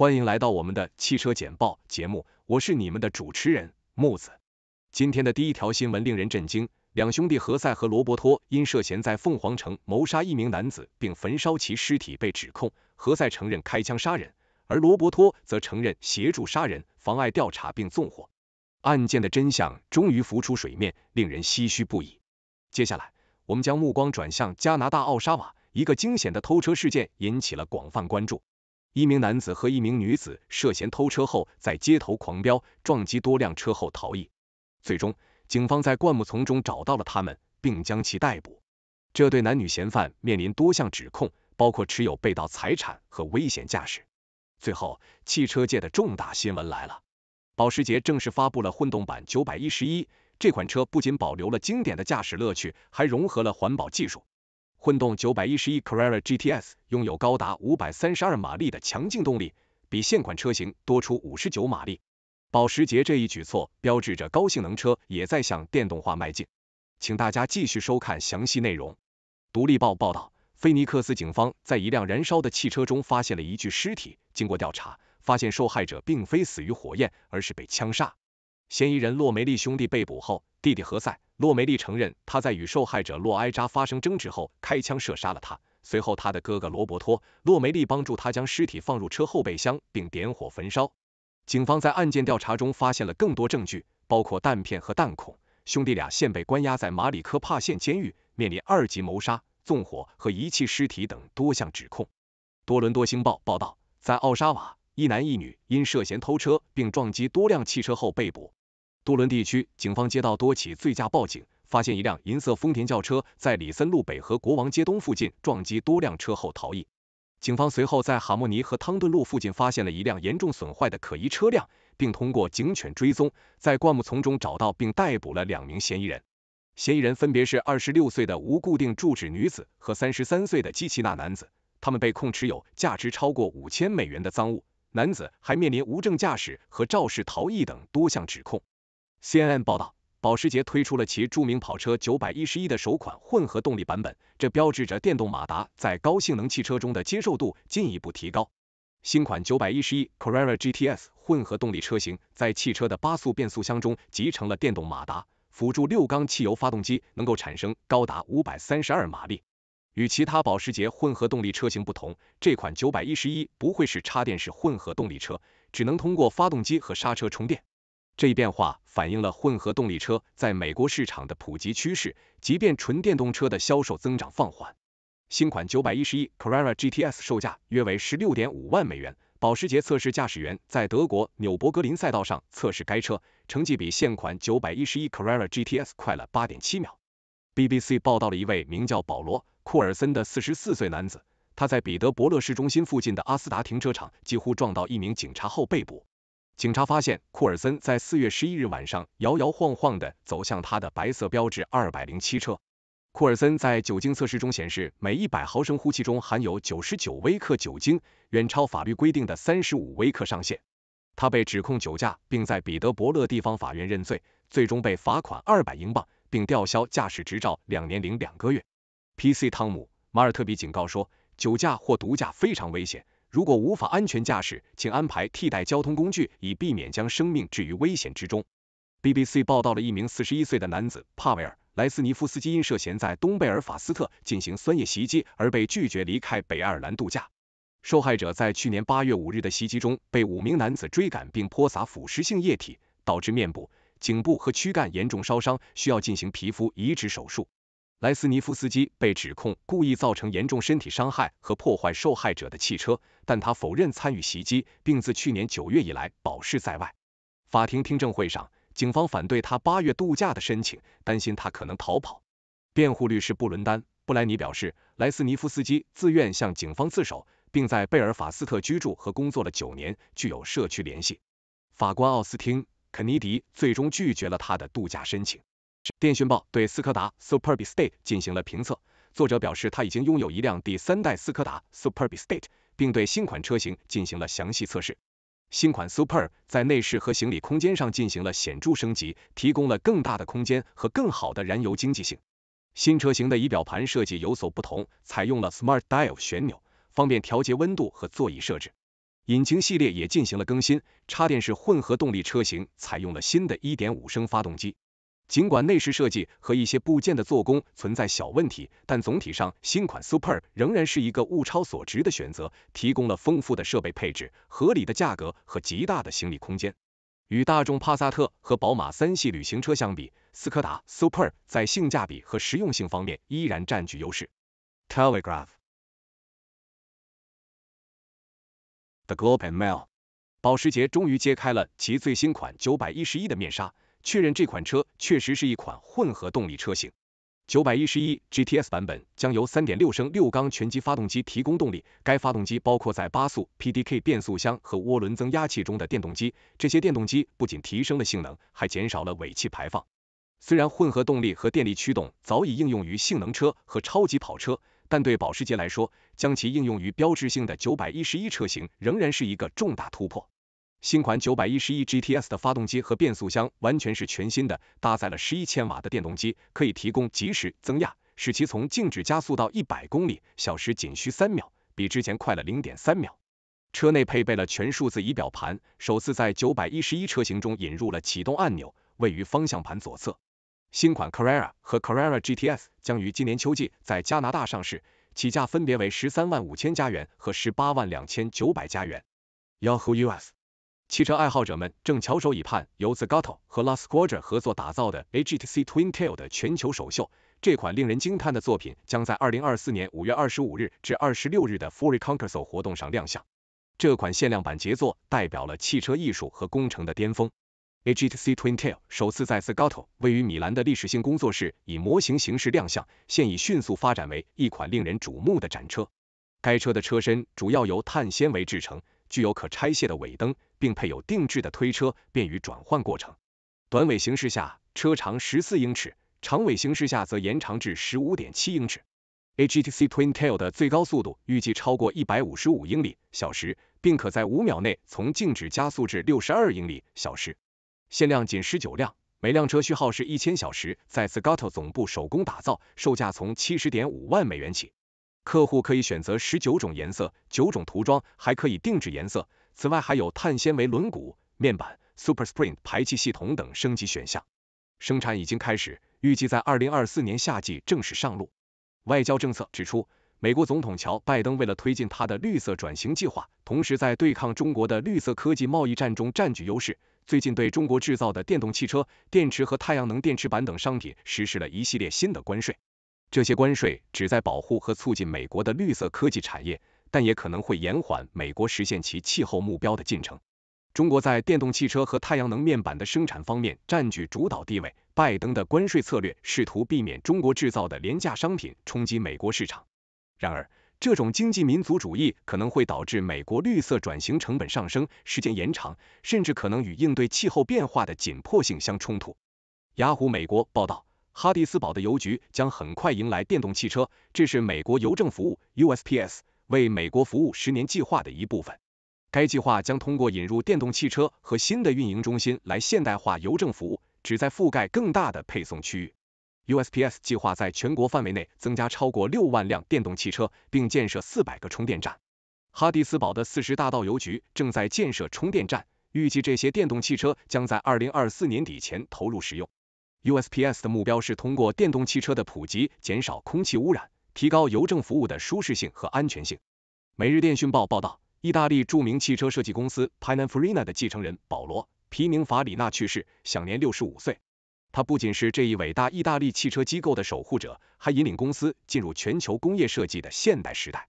欢迎来到我们的汽车简报节目，我是你们的主持人木子。今天的第一条新闻令人震惊，两兄弟何塞和罗伯托因涉嫌在凤凰城谋杀一名男子并焚烧其尸体被指控。何塞承认开枪杀人，而罗伯托则承认协助杀人、妨碍调查并纵火。案件的真相终于浮出水面，令人唏嘘不已。接下来，我们将目光转向加拿大奥沙瓦，一个惊险的偷车事件引起了广泛关注。一名男子和一名女子涉嫌偷车后，在街头狂飙，撞击多辆车后逃逸。最终，警方在灌木丛中找到了他们，并将其逮捕。这对男女嫌犯面临多项指控，包括持有被盗财产和危险驾驶。最后，汽车界的重大新闻来了：保时捷正式发布了混动版九百一十一。这款车不仅保留了经典的驾驶乐趣，还融合了环保技术。混动九百一十一 Carrera GTS 拥有高达五百三十二马力的强劲动力，比现款车型多出五十九马力。保时捷这一举措标志着高性能车也在向电动化迈进。请大家继续收看详细内容。独立报报道，菲尼克斯警方在一辆燃烧的汽车中发现了一具尸体，经过调查发现受害者并非死于火焰，而是被枪杀。嫌疑人洛梅利兄弟被捕后，弟弟何塞。洛梅利承认，他在与受害者洛埃扎发生争执后开枪射杀了他。随后，他的哥哥罗伯托·洛梅利帮助他将尸体放入车后备箱并点火焚烧。警方在案件调查中发现了更多证据，包括弹片和弹孔。兄弟俩现被关押在马里科帕县监狱，面临二级谋杀、纵火和遗弃尸体等多项指控。多伦多星报报道，在奥沙瓦，一男一女因涉嫌偷车并撞击多辆汽车后被捕。多伦地区警方接到多起醉驾报警，发现一辆银色丰田轿车在里森路北和国王街东附近撞击多辆车后逃逸。警方随后在哈莫尼和汤顿路附近发现了一辆严重损坏的可疑车辆，并通过警犬追踪，在灌木丛中找到并逮捕了两名嫌疑人。嫌疑人分别是二十六岁的无固定住址女子和三十三岁的基奇纳男子。他们被控持有价值超过五千美元的赃物，男子还面临无证驾驶和肇事逃逸等多项指控。CNN 报道，保时捷推出了其著名跑车911的首款混合动力版本，这标志着电动马达在高性能汽车中的接受度进一步提高。新款911 Carrera GTS 混合动力车型在汽车的八速变速箱中集成了电动马达，辅助六缸汽油发动机能够产生高达532马力。与其他保时捷混合动力车型不同，这款911不会是插电式混合动力车，只能通过发动机和刹车充电。这一变化反映了混合动力车在美国市场的普及趋势，即便纯电动车的销售增长放缓。新款911 Carrera GTS 售价约为16.5万美元。保时捷测试驾驶员在德国纽博格林赛道上测试该车，成绩比现款911 Carrera GTS 快了8.7秒。BBC 报道了一位名叫保罗·库尔森的44岁男子，他在彼得伯勒市中心附近的阿斯达停车场几乎撞到一名警察后被捕。警察发现库尔森在四月十一日晚上摇摇晃晃的走向他的白色标致二百零七车。库尔森在酒精测试中显示每一百毫升呼气中含有九十九微克酒精，远超法律规定的三十五微克上限。他被指控酒驾，并在彼得伯勒地方法院认罪，最终被罚款二百英镑，并吊销驾驶执照两年零两个月。P.C. 汤姆·马尔特比警告说，酒驾或毒驾非常危险。如果无法安全驾驶，请安排替代交通工具，以避免将生命置于危险之中。BBC 报道了一名四十一岁的男子帕维尔·莱斯尼夫斯基因涉嫌在东贝尔法斯特进行酸液袭击而被拒绝离开北爱尔兰度假。受害者在去年八月五日的袭击中被五名男子追赶并泼洒腐蚀性液体，导致面部、颈部和躯干严重烧伤，需要进行皮肤移植手术。莱斯尼夫斯基被指控故意造成严重身体伤害和破坏受害者的汽车，但他否认参与袭击，并自去年九月以来保释在外。法庭听证会上，警方反对他八月度假的申请，担心他可能逃跑。辩护律师布伦丹·布莱尼表示，莱斯尼夫斯基自愿向警方自首，并在贝尔法斯特居住和工作了九年，具有社区联系。法官奥斯汀·肯尼迪最终拒绝了他的度假申请。电讯报对斯柯达 Superb Estate 进行了评测，作者表示他已经拥有一辆第三代斯柯达 Superb Estate，并对新款车型进行了详细测试。新款 Super 在内饰和行李空间上进行了显著升级，提供了更大的空间和更好的燃油经济性。新车型的仪表盘设计有所不同，采用了 Smart Dial 旋钮，方便调节温度和座椅设置。引擎系列也进行了更新，插电式混合动力车型采用了新的1.5升发动机。尽管内饰设计和一些部件的做工存在小问题，但总体上新款 Super 仍然是一个物超所值的选择，提供了丰富的设备配置、合理的价格和极大的行李空间。与大众帕萨特和宝马三系旅行车相比，斯柯达 Super 在性价比和实用性方面依然占据优势。Telegraph The g l o b a d Mail：保时捷终于揭开了其最新款911的面纱。确认这款车确实是一款混合动力车型。911 GTS 版本将由3.6升六缸全机发动机提供动力，该发动机包括在八速 PDK 变速箱和涡轮增压器中的电动机。这些电动机不仅提升了性能，还减少了尾气排放。虽然混合动力和电力驱动早已应用于性能车和超级跑车，但对保时捷来说，将其应用于标志性的911车型仍然是一个重大突破。新款九百一十一 GTS 的发动机和变速箱完全是全新的，搭载了十一千瓦的电动机，可以提供即时增压，使其从静止加速到一百公里小时仅需三秒，比之前快了零点三秒。车内配备了全数字仪表盘，首次在九百一十一车型中引入了启动按钮，位于方向盘左侧。新款 Carrera 和 Carrera GTS 将于今年秋季在加拿大上市，起价分别为十三万五千加元和十八万两千九百加元。Yahoo US。汽车爱好者们正翘首以盼由 Zagato 和 La s q u d r i a 合作打造的 AGTC Twin Tail 的全球首秀。这款令人惊叹的作品将在2024年5月25日至26日的 f o r r a c o n c u e r s l 活动上亮相。这款限量版杰作代表了汽车艺术和工程的巅峰。AGTC Twin Tail 首次在 Zagato 位于米兰的历史性工作室以模型形式亮相，现已迅速发展为一款令人瞩目的展车。该车的车身主要由碳纤维制成。具有可拆卸的尾灯，并配有定制的推车，便于转换过程。短尾形式下，车长十四英尺；长尾形式下则延长至十五点七英尺。AGTC Twin Tail 的最高速度预计超过一百五十五英里小时，并可在五秒内从静止加速至六十二英里小时。限量仅十九辆，每辆车续航是一千小时，在 s a o t t o 总部手工打造，售价从七十点五万美元起。客户可以选择十九种颜色、九种涂装，还可以定制颜色。此外还有碳纤维轮毂、面板、Super Sprint 排气系统等升级选项。生产已经开始，预计在二零二四年夏季正式上路。外交政策指出，美国总统乔拜登为了推进他的绿色转型计划，同时在对抗中国的绿色科技贸易战中占据优势，最近对中国制造的电动汽车、电池和太阳能电池板等商品实施了一系列新的关税。这些关税旨在保护和促进美国的绿色科技产业，但也可能会延缓美国实现其气候目标的进程。中国在电动汽车和太阳能面板的生产方面占据主导地位，拜登的关税策略试图避免中国制造的廉价商品冲击美国市场。然而，这种经济民族主义可能会导致美国绿色转型成本上升、时间延长，甚至可能与应对气候变化的紧迫性相冲突。雅虎美国报道。哈蒂斯堡的邮局将很快迎来电动汽车，这是美国邮政服务 （USPS） 为美国服务十年计划的一部分。该计划将通过引入电动汽车和新的运营中心来现代化邮政服务，旨在覆盖更大的配送区域。USPS 计划在全国范围内增加超过六万辆电动汽车，并建设四百个充电站。哈蒂斯堡的四十大道邮局正在建设充电站，预计这些电动汽车将在二零二四年底前投入使用。U.S.P.S. 的目标是通过电动汽车的普及，减少空气污染，提高邮政服务的舒适性和安全性。《每日电讯报》报道，意大利著名汽车设计公司 Pininfarina 的继承人保罗·皮宁法里纳去世，享年六十五岁。他不仅是这一伟大意大利汽车机构的守护者，还引领公司进入全球工业设计的现代时代。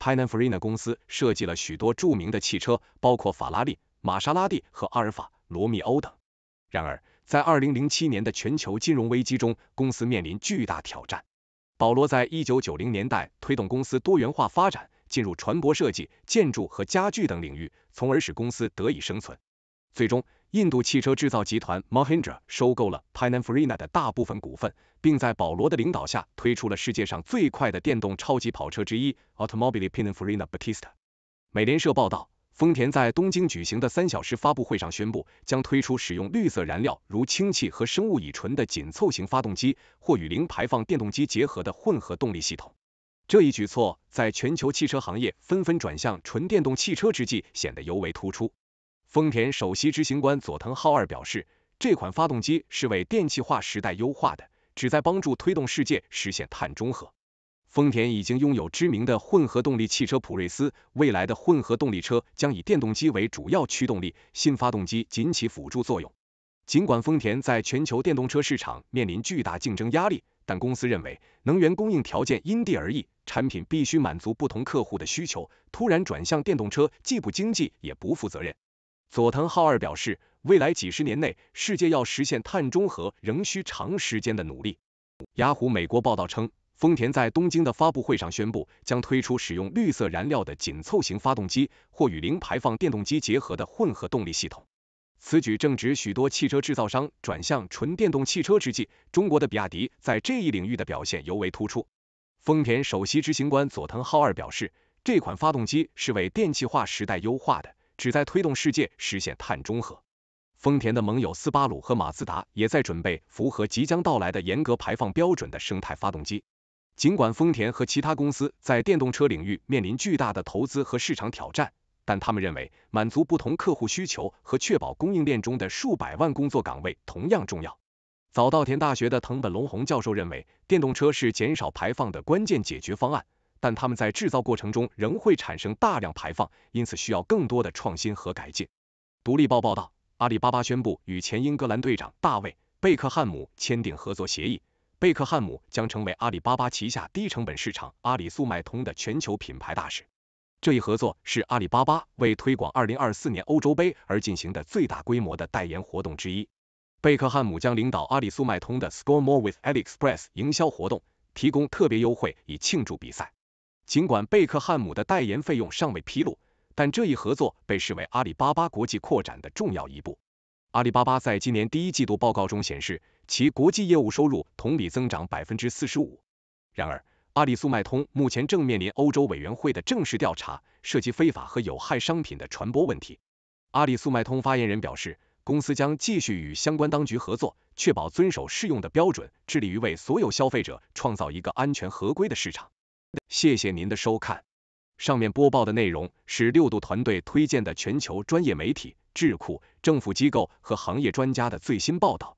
Pininfarina 公司设计了许多著名的汽车，包括法拉利、玛莎拉蒂和阿尔法·罗密欧等。然而，在二零零七年的全球金融危机中，公司面临巨大挑战。保罗在一九九零年代推动公司多元化发展，进入船舶设计、建筑和家具等领域，从而使公司得以生存。最终，印度汽车制造集团 Mahindra 收购了 Pininfarina 的大部分股份，并在保罗的领导下推出了世界上最快的电动超级跑车之一 a u t o m o b i l e Pininfarina Battista。美联社报道。丰田在东京举行的三小时发布会上宣布，将推出使用绿色燃料如氢气和生物乙醇的紧凑型发动机，或与零排放电动机结合的混合动力系统。这一举措在全球汽车行业纷纷转向纯电动汽车之际显得尤为突出。丰田首席执行官佐藤浩二表示，这款发动机是为电气化时代优化的，旨在帮助推动世界实现碳中和。丰田已经拥有知名的混合动力汽车普锐斯，未来的混合动力车将以电动机为主要驱动力，新发动机仅起辅助作用。尽管丰田在全球电动车市场面临巨大竞争压力，但公司认为能源供应条件因地而异，产品必须满足不同客户的需求。突然转向电动车既不经济，也不负责任。佐藤浩二表示，未来几十年内，世界要实现碳中和仍需长时间的努力。雅虎美国报道称。丰田在东京的发布会上宣布，将推出使用绿色燃料的紧凑型发动机，或与零排放电动机结合的混合动力系统。此举正值许多汽车制造商转向纯电动汽车之际。中国的比亚迪在这一领域的表现尤为突出。丰田首席执行官佐藤浩二表示，这款发动机是为电气化时代优化的，旨在推动世界实现碳中和。丰田的盟友斯巴鲁和马自达也在准备符合即将到来的严格排放标准的生态发动机。尽管丰田和其他公司在电动车领域面临巨大的投资和市场挑战，但他们认为满足不同客户需求和确保供应链中的数百万工作岗位同样重要。早稻田大学的藤本龙宏教授认为，电动车是减少排放的关键解决方案，但他们在制造过程中仍会产生大量排放，因此需要更多的创新和改进。独立报报道，阿里巴巴宣布与前英格兰队长大卫·贝克汉姆签订合作协议。贝克汉姆将成为阿里巴巴旗下低成本市场阿里速卖通的全球品牌大使。这一合作是阿里巴巴为推广二零二四年欧洲杯而进行的最大规模的代言活动之一。贝克汉姆将领导阿里速卖通的 Score More with AliExpress 营销活动，提供特别优惠以庆祝比赛。尽管贝克汉姆的代言费用尚未披露，但这一合作被视为阿里巴巴国际扩展的重要一步。阿里巴巴在今年第一季度报告中显示。其国际业务收入同比增长百分之四十五。然而，阿里速卖通目前正面临欧洲委员会的正式调查，涉及非法和有害商品的传播问题。阿里速卖通发言人表示，公司将继续与相关当局合作，确保遵守适用的标准，致力于为所有消费者创造一个安全合规的市场。谢谢您的收看。上面播报的内容是六度团队推荐的全球专业媒体、智库、政府机构和行业专家的最新报道。